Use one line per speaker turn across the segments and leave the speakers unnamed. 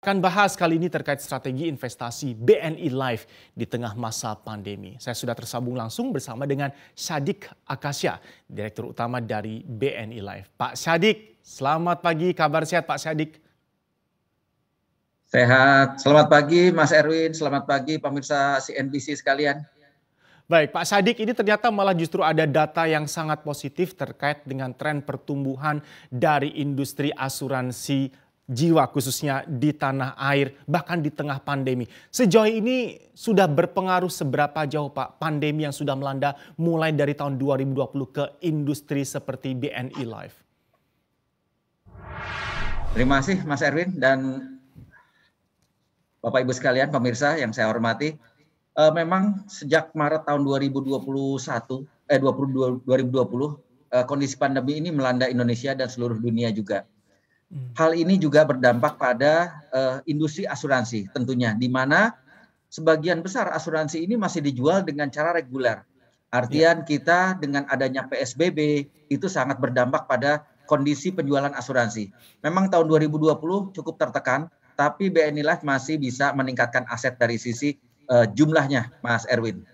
akan bahas kali ini terkait strategi investasi BNI e Life di tengah masa pandemi. Saya sudah tersambung langsung bersama dengan Syadik Akasya, Direktur Utama dari BNI e Life. Pak Syadik, selamat pagi, kabar sehat Pak Syadik. Sehat, selamat pagi Mas Erwin, selamat pagi pemirsa CNBC sekalian. Baik, Pak Sadik, ini ternyata malah justru ada data yang sangat positif terkait dengan tren pertumbuhan dari industri asuransi jiwa khususnya di tanah air bahkan di tengah pandemi. Sejauh ini sudah berpengaruh seberapa jauh Pak pandemi yang sudah melanda mulai dari tahun 2020 ke industri seperti BNI e Live?
Terima kasih Mas Erwin dan Bapak Ibu sekalian pemirsa yang saya hormati. E, memang sejak Maret tahun 2021 eh 2020 e, eh, kondisi pandemi ini melanda Indonesia dan seluruh dunia juga Hmm. Hal ini juga berdampak pada uh, industri asuransi tentunya, di mana sebagian besar asuransi ini masih dijual dengan cara reguler. Artian ya. kita dengan adanya PSBB itu sangat berdampak pada kondisi penjualan asuransi. Memang tahun 2020 cukup tertekan, tapi BNI Life masih bisa meningkatkan aset dari sisi uh, jumlahnya, Mas Erwin.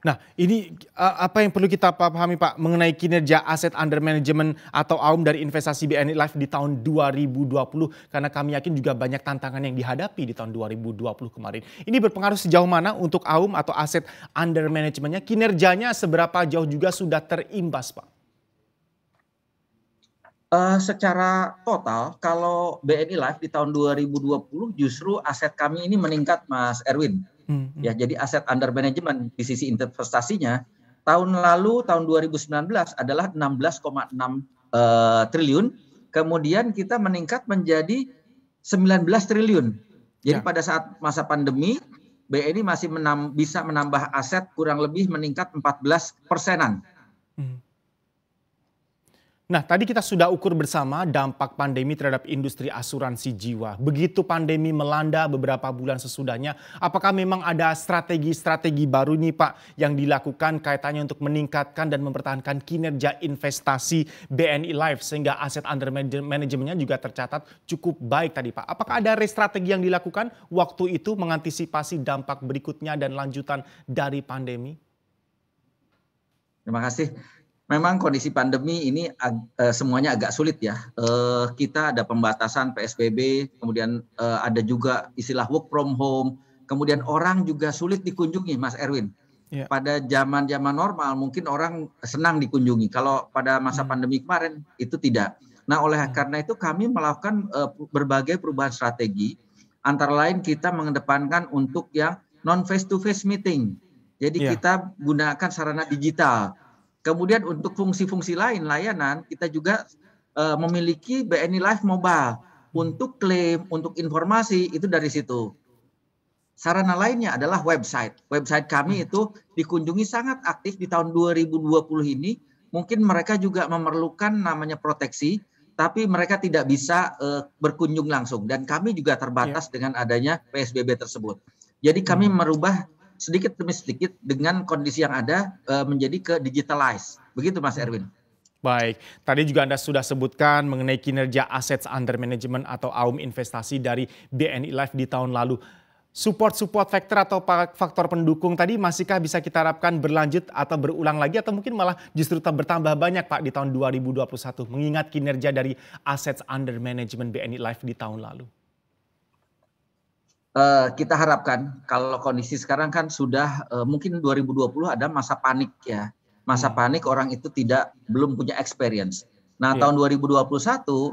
Nah, ini apa yang perlu kita pahami Pak mengenai kinerja aset under management atau AUM dari investasi BNI Life di tahun 2020 karena kami yakin juga banyak tantangan yang dihadapi di tahun 2020 kemarin. Ini berpengaruh sejauh mana untuk AUM atau aset under managementnya? Kinerjanya seberapa jauh juga sudah terimbas Pak?
Uh, secara total, kalau BNI Life di tahun 2020 justru aset kami ini meningkat, Mas Erwin. Hmm, hmm. Ya, jadi aset under management di sisi investasinya tahun lalu tahun 2019 adalah 16,6 uh, eh, triliun, kemudian kita meningkat menjadi 19 triliun. Jadi ya. pada saat masa pandemi BNI masih menam, bisa menambah aset kurang lebih meningkat 14 persenan. Hmm.
Nah, tadi kita sudah ukur bersama dampak pandemi terhadap industri asuransi jiwa. Begitu pandemi melanda beberapa bulan sesudahnya, apakah memang ada strategi-strategi baru nih Pak yang dilakukan kaitannya untuk meningkatkan dan mempertahankan kinerja investasi BNI Life sehingga aset under manajemennya juga tercatat cukup baik tadi Pak. Apakah ada strategi yang dilakukan waktu itu mengantisipasi dampak berikutnya dan lanjutan dari pandemi?
Terima kasih memang kondisi pandemi ini eh, semuanya agak sulit ya. Eh, kita ada pembatasan PSBB, kemudian eh, ada juga istilah work from home, kemudian orang juga sulit dikunjungi, Mas Erwin. Iya. Pada zaman-zaman normal mungkin orang senang dikunjungi. Kalau pada masa hmm. pandemi kemarin itu tidak. Nah, oleh hmm. karena itu kami melakukan eh, berbagai perubahan strategi antara lain kita mengedepankan untuk yang non face to face meeting. Jadi yeah. kita gunakan sarana digital Kemudian untuk fungsi-fungsi lain layanan kita juga uh, memiliki BNI Live Mobile untuk klaim, untuk informasi itu dari situ. Sarana lainnya adalah website. Website kami itu dikunjungi sangat aktif di tahun 2020 ini. Mungkin mereka juga memerlukan namanya proteksi, tapi mereka tidak bisa uh, berkunjung langsung. Dan kami juga terbatas ya. dengan adanya PSBB tersebut. Jadi kami hmm. merubah sedikit
demi sedikit dengan kondisi yang ada eh, menjadi ke digitalize. Begitu Mas Erwin. Baik, tadi juga Anda sudah sebutkan mengenai kinerja assets under management atau AUM investasi dari BNI Life di tahun lalu. Support-support factor atau faktor pendukung tadi masihkah bisa kita harapkan berlanjut atau berulang lagi atau mungkin malah justru bertambah banyak Pak di tahun 2021 mengingat kinerja dari assets under management BNI Life di tahun lalu?
Uh, kita harapkan kalau kondisi sekarang kan sudah uh, mungkin 2020 ada masa panik ya. Masa hmm. panik orang itu tidak belum punya experience. Nah, yeah. tahun 2021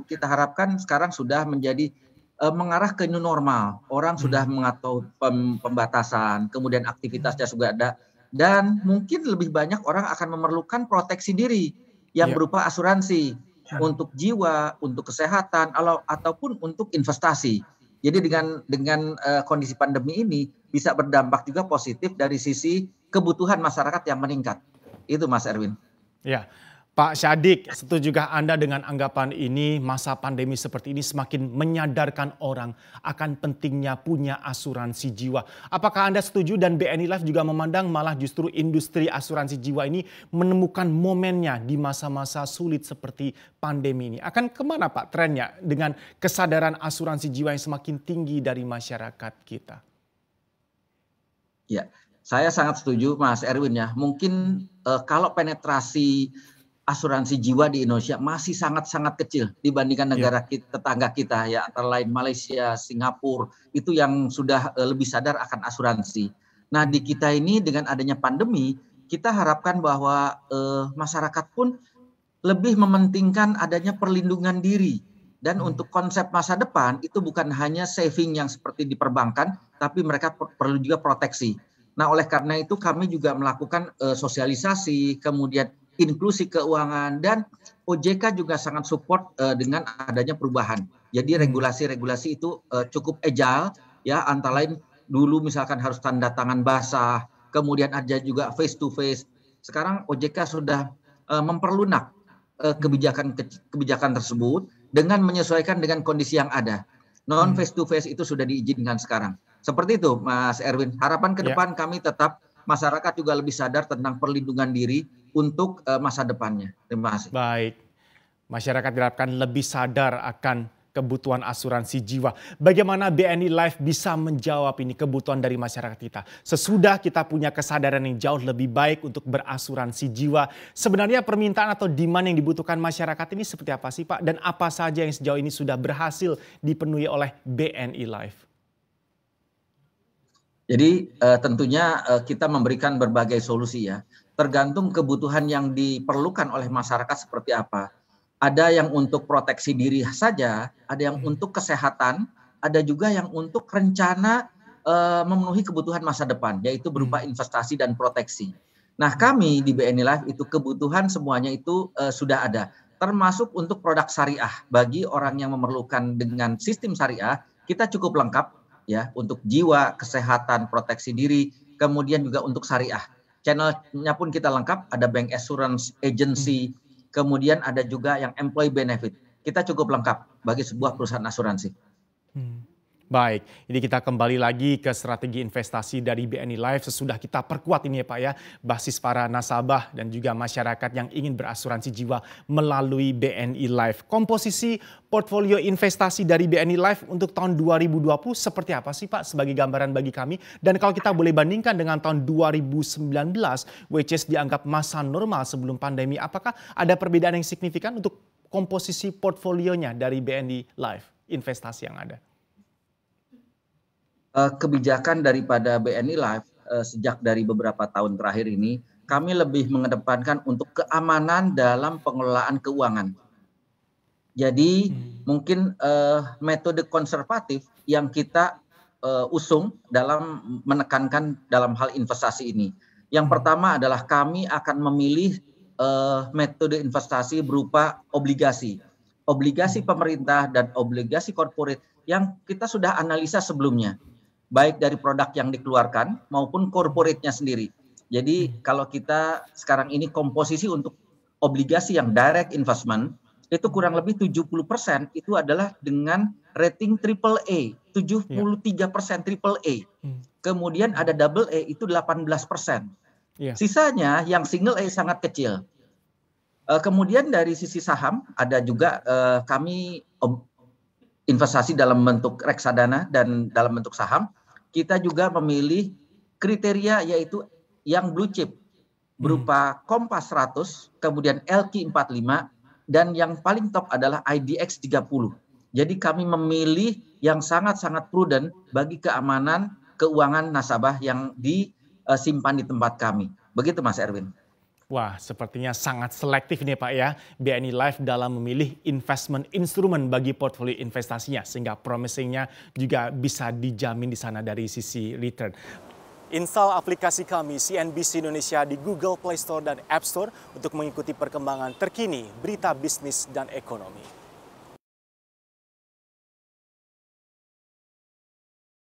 kita harapkan sekarang sudah menjadi uh, mengarah ke new normal. Orang hmm. sudah mengatur pem, pembatasan, kemudian aktivitasnya juga hmm. ada dan mungkin lebih banyak orang akan memerlukan proteksi diri yang yeah. berupa asuransi iya. untuk jiwa, untuk kesehatan, atau, ataupun untuk investasi jadi dengan dengan uh, kondisi pandemi ini bisa berdampak juga positif dari sisi kebutuhan masyarakat yang meningkat. Itu Mas Erwin.
Ya. Pak Syadik, setuju setujukah Anda dengan anggapan ini masa pandemi seperti ini semakin menyadarkan orang akan pentingnya punya asuransi jiwa? Apakah Anda setuju dan BNI Life juga memandang malah justru industri asuransi jiwa ini menemukan momennya di masa-masa sulit seperti pandemi ini? Akan kemana Pak trennya dengan kesadaran asuransi jiwa yang semakin tinggi dari masyarakat kita?
Ya, saya sangat setuju Mas Erwin ya. Mungkin eh, kalau penetrasi asuransi jiwa di Indonesia masih sangat-sangat kecil dibandingkan iya. negara yeah. kita, tetangga kita ya antara lain Malaysia, Singapura itu yang sudah eh, lebih sadar akan asuransi. Nah di kita ini dengan adanya pandemi kita harapkan bahwa eh, masyarakat pun lebih mementingkan adanya perlindungan diri dan hmm. untuk konsep masa depan itu bukan hanya saving yang seperti di perbankan tapi mereka perlu juga proteksi. Nah oleh karena itu kami juga melakukan eh, sosialisasi kemudian inklusi keuangan dan OJK juga sangat support uh, dengan adanya perubahan. Jadi hmm. regulasi-regulasi itu uh, cukup agile ya antara lain dulu misalkan harus tanda tangan basah, kemudian ada juga face to face. Sekarang OJK sudah uh, memperlunak uh, kebijakan ke, kebijakan tersebut dengan menyesuaikan dengan kondisi yang ada. Non face to face itu sudah diizinkan sekarang. Seperti itu Mas Erwin. Harapan ke ya. depan ya. kami tetap masyarakat juga lebih sadar tentang perlindungan diri untuk uh, masa depannya. Terima kasih.
Baik. Masyarakat diharapkan lebih sadar akan kebutuhan asuransi jiwa. Bagaimana BNI Life bisa menjawab ini kebutuhan dari masyarakat kita? Sesudah kita punya kesadaran yang jauh lebih baik untuk berasuransi jiwa, sebenarnya permintaan atau demand yang dibutuhkan masyarakat ini seperti apa sih Pak? Dan apa saja yang sejauh ini sudah berhasil dipenuhi oleh BNI Life?
Jadi eh, tentunya eh, kita memberikan berbagai solusi ya tergantung kebutuhan yang diperlukan oleh masyarakat seperti apa. Ada yang untuk proteksi diri saja, ada yang hmm. untuk kesehatan, ada juga yang untuk rencana e, memenuhi kebutuhan masa depan, yaitu berupa hmm. investasi dan proteksi. Nah, kami di BNI Life itu kebutuhan semuanya itu e, sudah ada, termasuk untuk produk syariah bagi orang yang memerlukan dengan sistem syariah, kita cukup lengkap ya untuk jiwa, kesehatan, proteksi diri, kemudian juga untuk syariah Channelnya pun kita lengkap, ada bank assurance agency, hmm. kemudian ada juga yang employee benefit. Kita cukup lengkap bagi sebuah perusahaan asuransi.
Hmm. Baik, ini kita kembali lagi ke strategi investasi dari BNI Life sesudah kita perkuat ini ya Pak ya, basis para nasabah dan juga masyarakat yang ingin berasuransi jiwa melalui BNI Life. Komposisi portfolio investasi dari BNI Life untuk tahun 2020 seperti apa sih Pak sebagai gambaran bagi kami? Dan kalau kita boleh bandingkan dengan tahun 2019, which is dianggap masa normal sebelum pandemi, apakah ada perbedaan yang signifikan untuk komposisi portfolionya dari BNI Life, investasi yang ada?
Eh, kebijakan daripada BNI Life eh, sejak dari beberapa tahun terakhir ini kami lebih mengedepankan untuk keamanan dalam pengelolaan keuangan. Jadi hmm. mungkin uh, metode konservatif yang kita uh, usung dalam menekankan dalam hal investasi ini. Yang hmm. pertama adalah kami akan memilih uh, metode investasi berupa obligasi, obligasi hmm. pemerintah dan obligasi korporat yang kita sudah analisa sebelumnya baik dari produk yang dikeluarkan maupun corporate-nya sendiri. Jadi hmm. kalau kita sekarang ini komposisi untuk obligasi yang direct investment itu kurang lebih 70% itu adalah dengan rating triple A, 73% triple A. Hmm. Kemudian ada double A itu 18%. Iya. Sisanya yang single A sangat kecil. Eh, kemudian dari sisi saham ada juga eh, kami investasi dalam bentuk reksadana dan dalam bentuk saham kita juga memilih kriteria yaitu yang blue chip berupa hmm. Kompas 100, kemudian LQ 45 dan yang paling top adalah IDX 30. Jadi kami memilih yang sangat-sangat prudent bagi keamanan keuangan nasabah yang disimpan di tempat kami. Begitu Mas Erwin.
Wah, sepertinya sangat selektif nih Pak ya, BNI Life dalam memilih investment instrumen bagi portfolio investasinya, sehingga promisingnya juga bisa dijamin di sana dari sisi return. Install aplikasi kami CNBC Indonesia di Google Play Store dan App Store untuk mengikuti perkembangan terkini, berita bisnis dan ekonomi.